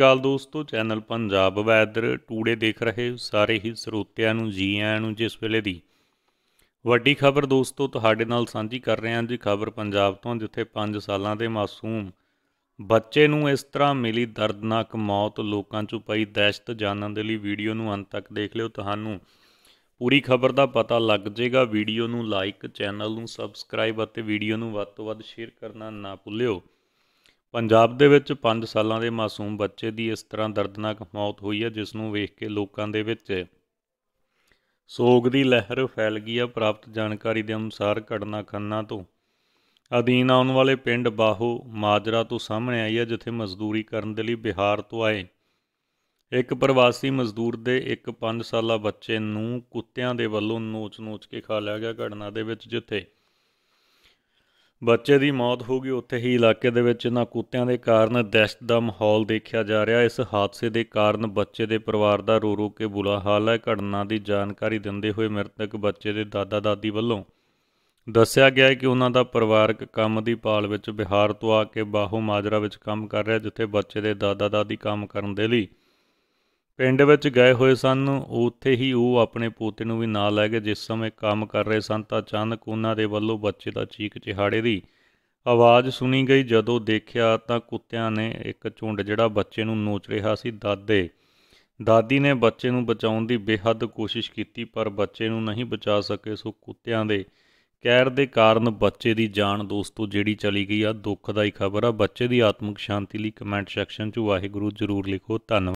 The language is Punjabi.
ਅਕਾਲ ਦੋਸਤੋ ਚੈਨਲ ਪੰਜਾਬ ਵੈਦਰ ਟੂਡੇ ਦੇਖ ਰਹੇ ਸਾਰੇ ਹੀ ਸਰੋਤਿਆਂ ਨੂੰ ਜੀ ਆਇਆਂ ਨੂੰ ਜਿਸ ਵੇਲੇ ਦੀ ਵੱਡੀ ਖਬਰ ਦੋਸਤੋ ਤੁਹਾਡੇ ਨਾਲ ਸਾਂਝੀ ਕਰ ਰਹੇ ਹਾਂ ਜੀ ਖਬਰ ਪੰਜਾਬ ਤੋਂ ਜਿੱਥੇ 5 ਸਾਲਾਂ ਦੇ ਮਾਸੂਮ ਬੱਚੇ ਨੂੰ ਇਸ ਤਰ੍ਹਾਂ ਮਿਲੀ ਦਰਦਨਾਕ ਮੌਤ ਲੋਕਾਂ ਚੋਂ ਪਈ ਦਹਿਸ਼ਤ ਜਾਣਨ ਦੇ ਲਈ ਵੀਡੀਓ ਨੂੰ ਅੰਤ ਤੱਕ ਦੇਖ ਲਿਓ ਤੁਹਾਨੂੰ ਪੂਰੀ ਖਬਰ ਦਾ ਪਤਾ ਲੱਗ ਜਾਏਗਾ ਵੀਡੀਓ ਨੂੰ ਲਾਈਕ ਚੈਨਲ ਨੂੰ ਸਬਸਕ੍ਰਾਈਬ ਅਤੇ ਵੀਡੀਓ ਨੂੰ ਵੱਧ ਤੋਂ ਵੱਧ ਸ਼ੇਅਰ ਕਰਨਾ ਨਾ ਭੁੱਲਿਓ ਪੰਜਾਬ ਦੇ ਵਿੱਚ 5 ਸਾਲਾਂ ਦੇ ਮਾਸੂਮ ਬੱਚੇ ਦੀ ਇਸ ਤਰ੍ਹਾਂ ਦਰਦਨਾਕ ਮੌਤ ਹੋਈ ਹੈ ਜਿਸ ਨੂੰ ਵੇਖ ਕੇ ਲੋਕਾਂ ਦੇ ਵਿੱਚ ਸੋਗ ਦੀ ਲਹਿਰ ਫੈਲ ਗਈ ਹੈ ਪ੍ਰਾਪਤ ਜਾਣਕਾਰੀ ਦੇ ਅਨੁਸਾਰ ਘਟਨਾ ਖੰਨਾ ਤੋਂ ਅਧੀਨ ਆਉਣ ਵਾਲੇ ਪਿੰਡ ਬਾਹੂ ਮਾਜਰਾ ਤੋਂ ਸਾਹਮਣੇ ਆਈ ਹੈ ਜਿੱਥੇ ਮਜ਼ਦੂਰੀ ਕਰਨ ਦੇ ਲਈ ਬਿਹਾਰ ਤੋਂ ਆਏ ਇੱਕ ਪ੍ਰਵਾਸੀ ਮਜ਼ਦੂਰ ਦੇ ਇੱਕ 5 ਸਾਲਾ ਬੱਚੇ ਨੂੰ ਕੁੱਤਿਆਂ ਦੇ ਵੱਲੋਂ ਨੋਚ-ਨੋਚ ਕੇ ਖਾ ਲਿਆ ਗਿਆ ਘਟਨਾ ਦੇ ਵਿੱਚ ਜਿੱਥੇ ਬੱਚੇ ਦੀ ਮੌਤ ਹੋ ਗਈ ਉੱਥੇ ਹੀ ਇਲਾਕੇ ਦੇ ਵਿੱਚ ਇਹਨਾਂ ਕੁੱਤਿਆਂ ਦੇ ਕਾਰਨ ਦਹਿਸ਼ਤ ਦਾ ਮਾਹੌਲ ਦੇਖਿਆ ਜਾ ਰਿਹਾ ਇਸ ਹਾਦਸੇ ਦੇ ਕਾਰਨ ਬੱਚੇ ਦੇ ਪਰਿਵਾਰ ਦਾ ਰੋ ਰੋ ਕੇ ਬੁਲਾ ਹਾਲ ਹੈ ਘਟਨਾ ਦੀ ਜਾਣਕਾਰੀ ਦਿੰਦੇ ਹੋਏ ਮ੍ਰਿਤਕ ਬੱਚੇ ਦੇ ਦਾਦਾ ਦਾਦੀ ਵੱਲੋਂ ਦੱਸਿਆ ਗਿਆ ਹੈ ਕਿ ਉਹਨਾਂ ਦਾ ਪਰਿਵਾਰਕ ਕੰਮ ਦੀ ਪਾਲ ਵਿੱਚ ਬਿਹਾਰ ਤੋਂ ਆ ਕੇ ਬਾਹੂ ਮਾਜਰਾ ਵਿੱਚ ਕੰਮ ਕਰ ਰਿਹਾ ਜਿੱਥੇ ਬੱਚੇ ਦੇ ਦਾਦਾ ਦਾਦੀ ਕੰਮ ਕਰਨ ਦੇ ਲਈ ਪਿੰਡ ਵਿੱਚ ਗਏ ਹੋਏ ਸਨ ਉੱਥੇ ਹੀ ਉਹ ਆਪਣੇ ਪੋਤੇ ਨੂੰ ਵੀ ਨਾਲ ਲੈ ਕੇ ਜਿਸ ਸਮੇਂ ਕੰਮ ਕਰ ਰਹੇ ਸਨ ਤਾਂ ਅਚਾਨਕ ਉਹਨਾਂ ਦੇ ਵੱਲੋਂ ਬੱਚੇ ਦਾ ਚੀਕ ਚਿਹਾੜੇ ਦੀ ਆਵਾਜ਼ ਸੁਣੀ ਗਈ ਜਦੋਂ ਦੇਖਿਆ ਤਾਂ ਕੁੱਤਿਆਂ ਨੇ ਇੱਕ ਝੁੰਡ ਜਿਹੜਾ ਬੱਚੇ ਨੂੰ ਨੋਚ ਰਿਹਾ ਸੀ ਦਾਦੇ ਦਾਦੀ ਨੇ ਬੱਚੇ ਨੂੰ ਬਚਾਉਣ ਦੀ ਬੇਹੱਦ ਕੋਸ਼ਿਸ਼ ਕੀਤੀ ਪਰ ਬੱਚੇ ਨੂੰ ਨਹੀਂ ਬਚਾ ਸਕੇ ਸੋ ਕੁੱਤਿਆਂ ਦੇ ਕਹਿਰ ਦੇ ਕਾਰਨ ਬੱਚੇ ਦੀ ਜਾਨ ਦੋਸਤੋ ਜਿਹੜੀ ਚਲੀ ਗਈ ਆ ਦੁੱਖਦਾਈ ਖਬਰ ਆ ਬੱਚੇ ਦੀ ਆਤਮਿਕ ਸ਼ਾਂਤੀ ਲਈ ਕਮੈਂਟ ਸੈਕਸ਼ਨ 'ਚ ਵਾਹਿਗੁਰੂ ਜ਼ਰੂਰ ਲਿਖੋ ਧੰਨਵਾਦ